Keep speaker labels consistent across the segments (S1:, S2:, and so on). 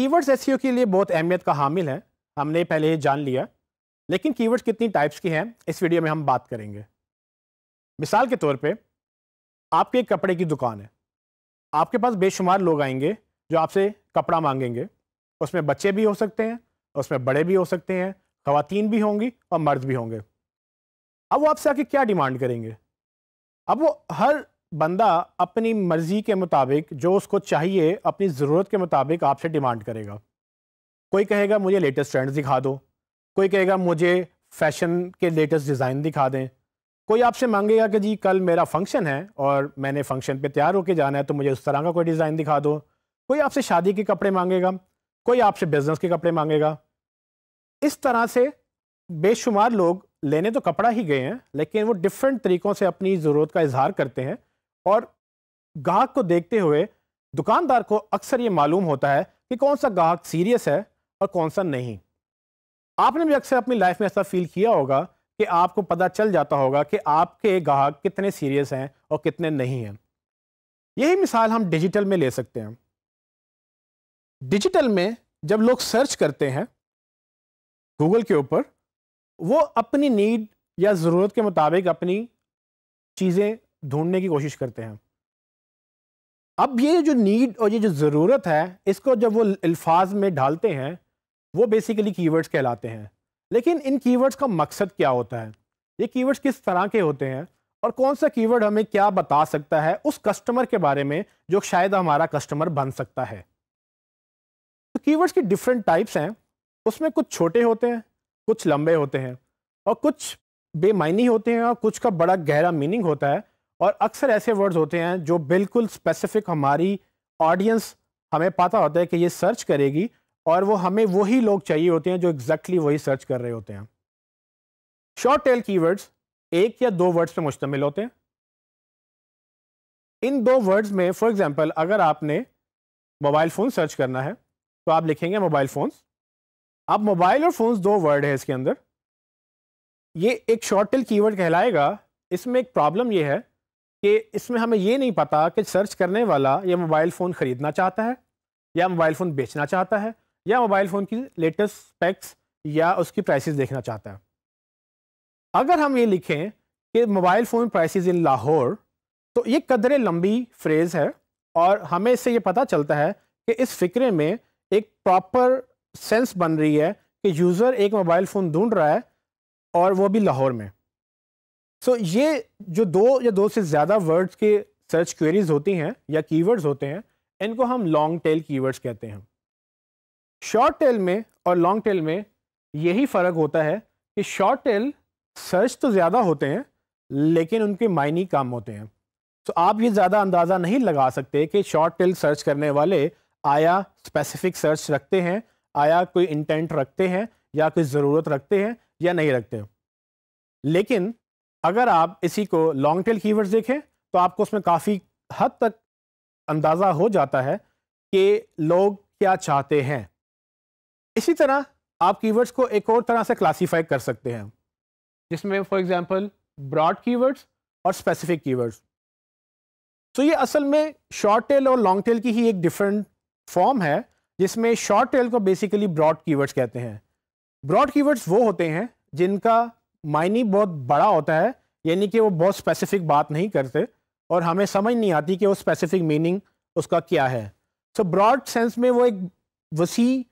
S1: keywords SEO e के लिए बहुत अहमियत का हामिल है हमने पहले ये जान लिया लेकिन कीवर्ड्स कितनी टाइप्स की हैं इस वीडियो में हम बात करेंगे मिसाल के तौर पे आपके एक कपड़े की दुकान है आपके पास बेशुमार लोग आएंगे जो आपसे कपड़ा मांगेंगे उसमें बच्चे भी हो सकते हैं उसमें बड़े भी हो सकते हैं खातन भी होंगी और मर्द भी होंगे अब वो आपसे आके क्या डिमांड करेंगे अब वो हर बंदा अपनी मर्ज़ी के मुताबिक जो उसको चाहिए अपनी ज़रूरत के मुताबिक आपसे डिमांड करेगा कोई कहेगा मुझे लेटेस्ट ट्रेंड्स दिखा दो कोई कहेगा मुझे फ़ैशन के लेटेस्ट डिज़ाइन दिखा दें कोई आपसे मांगेगा कि जी कल मेरा फंक्शन है और मैंने फंक्शन पे तैयार होके जाना है तो मुझे उस तरह का कोई डिज़ाइन दिखा दो कोई आपसे शादी के कपड़े मांगेगा कोई आपसे बिज़नेस के कपड़े मांगेगा इस तरह से बेशुमार लोग लेने तो कपड़ा ही गए हैं लेकिन वो डिफरेंट तरीक़ों से अपनी ज़रूरत का इजहार करते हैं और गाहक को देखते हुए दुकानदार को अक्सर ये मालूम होता है कि कौन सा गाहक सीरियस है और कौन सा नहीं आपने भी अक्सर अपनी लाइफ में ऐसा फील किया होगा कि आपको पता चल जाता होगा कि आपके गाहक कितने सीरियस हैं और कितने नहीं हैं यही मिसाल हम डिजिटल में ले सकते हैं डिजिटल में जब लोग सर्च करते हैं गूगल के ऊपर वो अपनी नीड या ज़रूरत के मुताबिक अपनी चीज़ें ढूंढने की कोशिश करते हैं अब ये जो नीड और ये जो ज़रूरत है इसको जब वो अल्फाज में ढालते हैं वो बेसिकली कीवर्ड्स कहलाते हैं लेकिन इन कीवर्ड्स का मकसद क्या होता है ये कीवर्ड्स किस तरह के होते हैं और कौन सा कीवर्ड हमें क्या बता सकता है उस कस्टमर के बारे में जो शायद हमारा कस्टमर बन सकता है तो कीवर्ड्स की डिफरेंट टाइप्स हैं उसमें कुछ छोटे होते हैं कुछ लंबे होते हैं और कुछ बेमायनी होते हैं और कुछ का बड़ा गहरा मीनिंग होता है और अक्सर ऐसे वर्ड्स होते हैं जो बिल्कुल स्पेसिफिक हमारी ऑडियंस हमें पता होता है कि ये सर्च करेगी और वो हमें वही लोग चाहिए होते हैं जो एग्जैक्टली exactly वही सर्च कर रहे होते हैं शॉर्ट टेल कीवर्ड्स एक या दो वर्ड्स पर मुश्तमिल होते हैं इन दो वर्ड्स में फॉर एग्जांपल अगर आपने मोबाइल फ़ोन सर्च करना है तो आप लिखेंगे मोबाइल फ़ोन्स अब मोबाइल और फ़ोन्स दो वर्ड है इसके अंदर ये एक शॉर्ट टेल कीवर्ड कहलाएगा इसमें एक प्रॉब्लम ये है कि इसमें हमें ये नहीं पता कि सर्च करने वाला यह मोबाइल फ़ोन ख़रीदना चाहता है या मोबाइल फ़ोन बेचना चाहता है या मोबाइल फ़ोन की लेटेस्ट स्पेक्स या उसकी प्राइसेस देखना चाहता है अगर हम ये लिखें कि mobile phone prices in Lahore तो ये कदरे लंबी फ्रेज़ है और हमें इससे ये पता चलता है कि इस फिक्रे में एक प्रॉपर सेंस बन रही है कि यूज़र एक मोबाइल फ़ोन ढूंढ रहा है और वह भी लाहौर में सो so, ये जो दो या दो से ज़्यादा वर्ड्स के सर्च क्वेरीज होती हैं या कीवर्ड्स होते हैं इनको हम लॉन्ग टेल कीवर्ड्स कहते हैं शॉर्ट टेल में और लॉन्ग टेल में यही फ़र्क होता है कि शॉर्ट टेल सर्च तो ज़्यादा होते हैं लेकिन उनके मायने कम होते हैं तो आप ये ज़्यादा अंदाज़ा नहीं लगा सकते कि शॉर्ट टेल सर्च करने वाले आया स्पेसिफिक सर्च रखते हैं आया कोई इंटेंट रखते हैं या कोई ज़रूरत रखते हैं या नहीं रखते लेकिन अगर आप इसी को लॉन्ग टेल कीवर्ड्स देखें तो आपको उसमें काफ़ी हद तक अंदाज़ा हो जाता है कि लोग क्या चाहते हैं इसी तरह आप कीवर्ड्स को एक और तरह से क्लासीफाई कर सकते हैं जिसमें फॉर एग्जांपल ब्रॉड कीवर्ड्स और स्पेसिफिक कीवर्ड्स तो ये असल में शॉर्ट टेल और लॉन्ग टेल की ही एक डिफरेंट फॉर्म है जिसमें शॉर्ट टेल को बेसिकली ब्रॉड कीवर्ड्स कहते हैं ब्रॉड कीवर्ड्स वो होते हैं जिनका मायने बहुत बड़ा होता है यानी कि वो बहुत स्पेसिफिक बात नहीं करते और हमें समझ नहीं आती कि वो स्पेसिफिक मीनिंग उसका क्या है सो ब्रॉड सेंस में वो एक वसी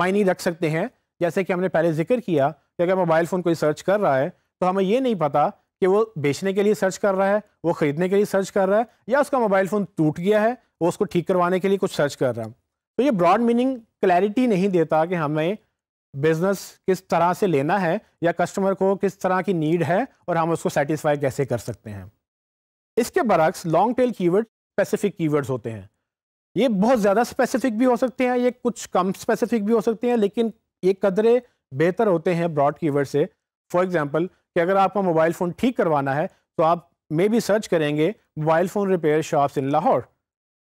S1: मायने रख सकते हैं जैसे कि हमने पहले जिक्र किया कि अगर मोबाइल फ़ोन कोई सर्च कर रहा है तो हमें ये नहीं पता कि वो बेचने के लिए सर्च कर रहा है वो ख़रीदने के लिए सर्च कर रहा है या उसका मोबाइल फ़ोन टूट गया है वो उसको ठीक करवाने के लिए कुछ सर्च कर रहा है तो ये ब्रॉड मीनिंग क्लैरिटी नहीं देता कि हमें बिजनेस किस तरह से लेना है या कस्टमर को किस तरह की नीड है और हम उसको सेटिस्फाई कैसे कर सकते हैं इसके बरक्स long tail keyword specific keywords होते हैं ये बहुत ज़्यादा स्पेसिफिक भी हो सकते हैं ये कुछ कम स्पेसिफिक भी हो सकते हैं लेकिन ये कदरे बेहतर होते हैं ब्रॉड कीवर्ड से फॉर एग्जांपल कि अगर आपका मोबाइल फ़ोन ठीक करवाना है तो आप मे भी सर्च करेंगे mobile phone repair shops in Lahore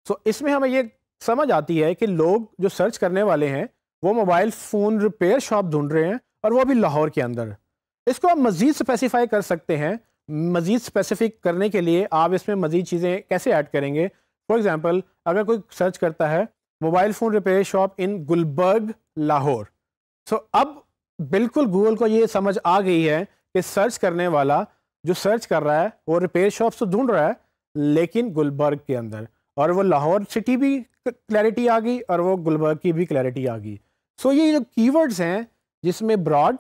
S1: so इसमें हमें ये समझ आती है कि लोग जो सर्च करने वाले हैं वो मोबाइल फ़ोन रिपेयर शॉप ढूंढ रहे हैं और वो भी लाहौर के अंदर इसको आप मज़ीद स्पेसिफाई कर सकते हैं मज़ीद स्पेसिफिक करने के लिए आप इसमें मज़ीद चीज़ें कैसे ऐड करेंगे फॉर एग्ज़ाम्पल अगर कोई सर्च करता है mobile phone repair shop in Gulberg Lahore so so, अब बिल्कुल गूगल को ये समझ आ गई है कि सर्च करने वाला जो सर्च कर रहा है वो रिपेयर शॉप तो ढूंढ रहा है लेकिन गुलबर्ग के अंदर और वो लाहौर सिटी भी क्लैरिटी आ गई और वो गुलबर्ग की भी क्लैरिटी आ गई सो ये जो कीवर्ड्स हैं जिसमें ब्रॉड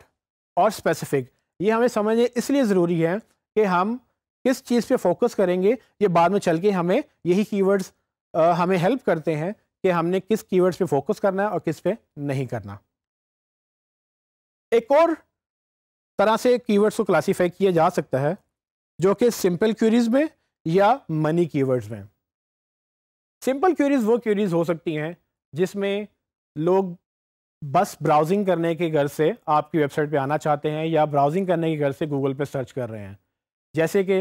S1: और स्पेसिफिक ये हमें समझने इसलिए ज़रूरी है कि हम किस चीज़ पे फोकस करेंगे ये बाद में चल के हमें यही कीवर्ड्स हमें हेल्प करते हैं कि हमने किस कीवर्ड्स पे फोकस करना है और किस पे नहीं करना एक और तरह से कीवर्ड्स को क्लासीफाई किया जा सकता है जो कि सिंपल क्यूरीज में या मनी कीवर्ड्स में सिंपल क्यूरीज वो क्यूरीज हो सकती हैं जिसमें लोग बस ब्राउजिंग करने के घर से आपकी वेबसाइट पे आना चाहते हैं या ब्राउजिंग करने के घर से गूगल पे सर्च कर रहे हैं जैसे कि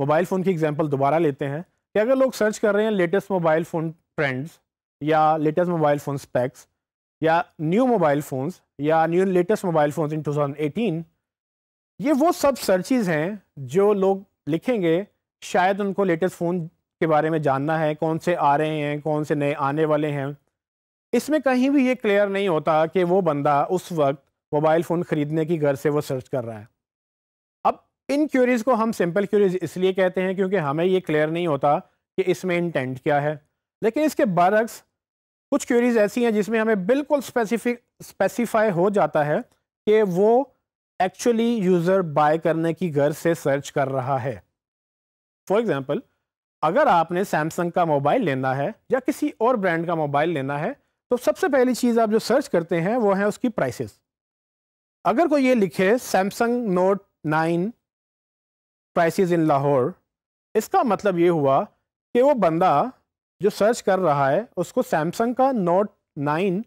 S1: मोबाइल फ़ोन की एग्जांपल दोबारा लेते हैं कि अगर लोग सर्च कर रहे हैं लेटेस्ट मोबाइल फ़ोन ट्रेंड्स या लेटेस्ट मोबाइल फ़ोन स्पेक्स या न्यू मोबाइल फ़ोन्स या new latest mobile phone in two ये वो सब सर्चिज़ हैं जो लोग लिखेंगे शायद उनको लेटेस्ट फ़ोन के बारे में जानना है कौन से आ रहे हैं कौन से नए आने वाले हैं इसमें कहीं भी ये क्लियर नहीं होता कि वो बंदा उस वक्त मोबाइल फ़ोन ख़रीदने की घर से वो सर्च कर रहा है अब इन क्यूरीज़ को हम सिंपल क्यूरीज़ इसलिए कहते हैं क्योंकि हमें ये क्लियर नहीं होता कि इसमें इंटेंट क्या है लेकिन इसके बरक्स कुछ क्यूरीज़ ऐसी हैं जिसमें हमें बिल्कुल स्पेसिफिक स्पेसिफाई हो जाता है कि वो एक्चुअली यूज़र बाय करने की घर से सर्च कर रहा है फॉर एग्ज़ाम्पल अगर आपने सैमसंग का मोबाइल लेना है या किसी और ब्रांड का मोबाइल लेना है तो सबसे पहली चीज़ आप जो सर्च करते हैं वो है उसकी प्राइसेस अगर कोई ये लिखे Samsung note nine prices in Lahore इसका मतलब ये हुआ कि वो बंदा जो सर्च कर रहा है उसको सैमसंग का नोट नाइन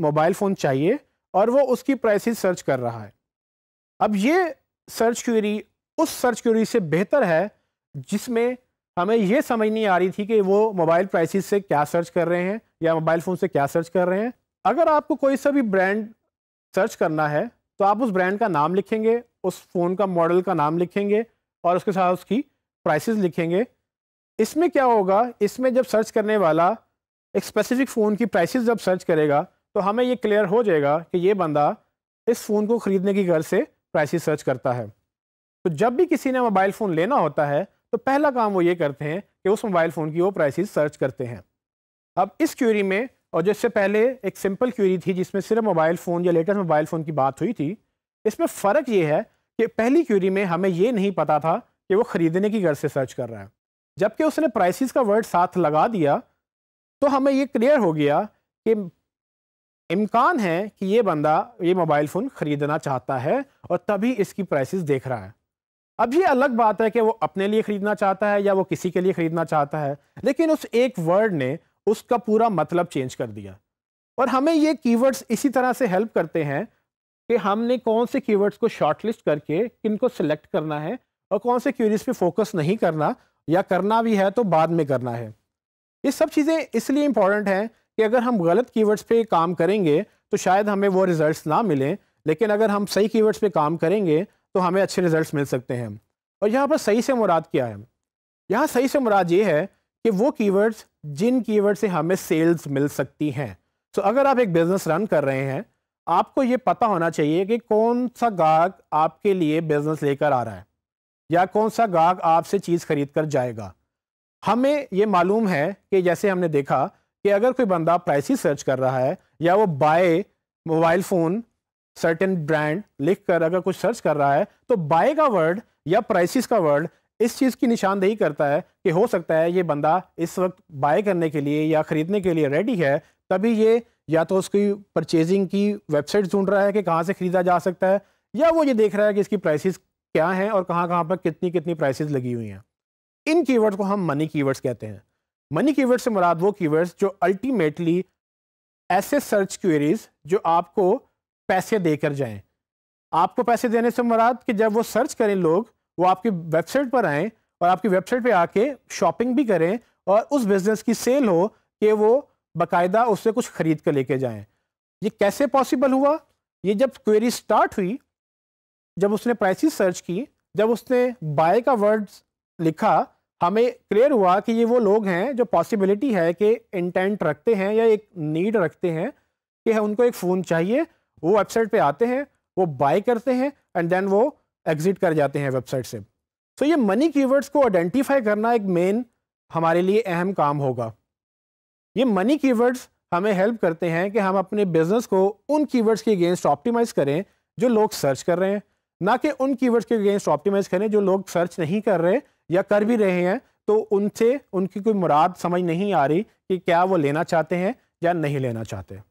S1: मोबाइल फ़ोन चाहिए और वो उसकी प्राइसेस सर्च कर रहा है अब ये सर्च क्यूरी उस सर्च क्यूरी से बेहतर है जिसमें हमें ये समझ नहीं आ रही थी कि वो मोबाइल प्राइसिस से क्या सर्च कर रहे हैं या मोबाइल फ़ोन से क्या सर्च कर रहे हैं अगर आपको कोई सा भी ब्रांड सर्च करना है तो आप उस ब्रांड का नाम लिखेंगे उस फ़ोन का मॉडल का नाम लिखेंगे और उसके साथ उसकी प्राइसेस लिखेंगे इसमें क्या होगा इसमें जब सर्च करने वाला एक स्पेसिफिक फ़ोन की प्राइसेस जब सर्च करेगा तो हमें ये क्लियर हो जाएगा कि ये बंदा इस फ़ोन को ख़रीदने की गर्ज से प्राइसिस सर्च करता है तो जब भी किसी ने मोबाइल फ़ोन लेना होता है तो पहला काम वो ये करते हैं कि उस मोबाइल फ़ोन की वो प्राइसेस सर्च करते हैं अब इस क्यूरी में और जिससे पहले एक सिंपल क्यूरी थी जिसमें सिर्फ मोबाइल फ़ोन या लेटेस्ट मोबाइल फ़ोन की बात हुई थी इसमें फ़र्क ये है कि पहली क्यूरी में हमें ये नहीं पता था कि वो ख़रीदने की घर से सर्च कर रहा है जबकि उसने प्राइसिस का वर्ड साथ लगा दिया तो हमें ये क्लियर हो गया कि इम्कान है कि ये बंदा ये मोबाइल फ़ोन ख़रीदना चाहता है और तभी इसकी प्राइसेस देख रहा है अब ये अलग बात है कि वो अपने लिए खरीदना चाहता है या वो किसी के लिए खरीदना चाहता है लेकिन उस एक वर्ड ने उसका पूरा मतलब चेंज कर दिया और हमें ये कीवर्ड्स इसी तरह से हेल्प करते हैं कि हमने कौन से कीवर्ड्स को शॉर्टलिस्ट करके किन को सिलेक्ट करना है और कौन से क्यूरीज पे फोकस नहीं करना या करना भी है तो बाद में करना है ये सब चीज़ें इसलिए इंपॉर्टेंट हैं कि अगर हम गलत कीवर्ड्स पे काम करेंगे तो शायद हमें वो रिजल्ट्स ना मिलें लेकिन अगर हम सही कीवर्ड्स पे काम करेंगे तो हमें अच्छे रिजल्ट मिल सकते हैं और यहाँ पर सही से मुराद क्या है यहाँ सही से मुराद ये है कि वो कीवर्ड्स जिन कीवर्ड से हमें सेल्स मिल सकती हैं सो अगर आप एक बिज़नेस रन कर रहे हैं आपको ये पता होना चाहिए कि कौन सा गाहक आपके लिए बिज़नेस लेकर आ रहा है या कौन सा गाहक आपसे चीज़ खरीद कर जाएगा हमें ये मालूम है कि जैसे हमने देखा कि अगर कोई बंदा प्राइसी सर्च कर रहा है या वो buy mobile phone certain brand लिख कर अगर कुछ सर्च कर रहा है तो बाय का वर्ड या प्राइसिस का वर्ड इस चीज़ की निशानदेही करता है कि हो सकता है ये बंदा इस वक्त बाय करने के लिए या ख़रीदने के लिए रेडी है तभी ये या तो उसकी परचेजिंग की वेबसाइट ढूंढ रहा है कि कहाँ से ख़रीदा जा सकता है या वो ये देख रहा है कि इसकी प्राइसिस क्या हैं और कहाँ कहाँ पर कितनी कितनी प्राइसिस लगी हुई हैं इन कीवर्ड को हम मनी कीवर्ड्स कहते हैं मनी कीवर्ड से मुराद वो कीवर्ड्स जो अल्टीमेटली ऐसे सर्च क्वेरीज जो आपको पैसे देकर जाएं आपको पैसे देने से मुराद कि जब वो सर्च करें लोग वो आपकी वेबसाइट पर आए और आपकी वेबसाइट पर आके शॉपिंग भी करें और उस बिज़नेस की सेल हो कि वो बाकायदा उससे कुछ ख़रीद कर लेके जाएं ये कैसे पॉसिबल हुआ ये जब क्वेरी स्टार्ट हुई जब उसने प्राइसिस सर्च की जब उसने बाय का वर्ड्स लिखा हमें क्लियर हुआ कि ये वो लोग हैं जो पॉसिबिलिटी है कि इंटेंट रखते हैं या एक नीड रखते हैं कि उनको एक फ़ोन चाहिए वो वेबसाइट पे आते हैं वो बाय करते हैं एंड देन वो एग्जिट कर जाते हैं वेबसाइट से सो so, ये मनी कीवर्ड्स को आइडेंटिफाई करना एक मेन हमारे लिए अहम काम होगा ये मनी कीवर्ड्स हमें हेल्प करते हैं कि हम अपने बिजनेस को उन कीवर्ड्स के अगेंस्ट ऑप्टिमाइज करें जो लोग सर्च कर रहे हैं ना कि उन कीवर्ड्स के अगेंस्ट ऑप्टिमाइज करें जो लोग सर्च नहीं कर रहे या कर भी रहे हैं तो उनसे उनकी कोई मुराद समझ नहीं आ रही कि क्या वो लेना चाहते हैं या नहीं लेना चाहते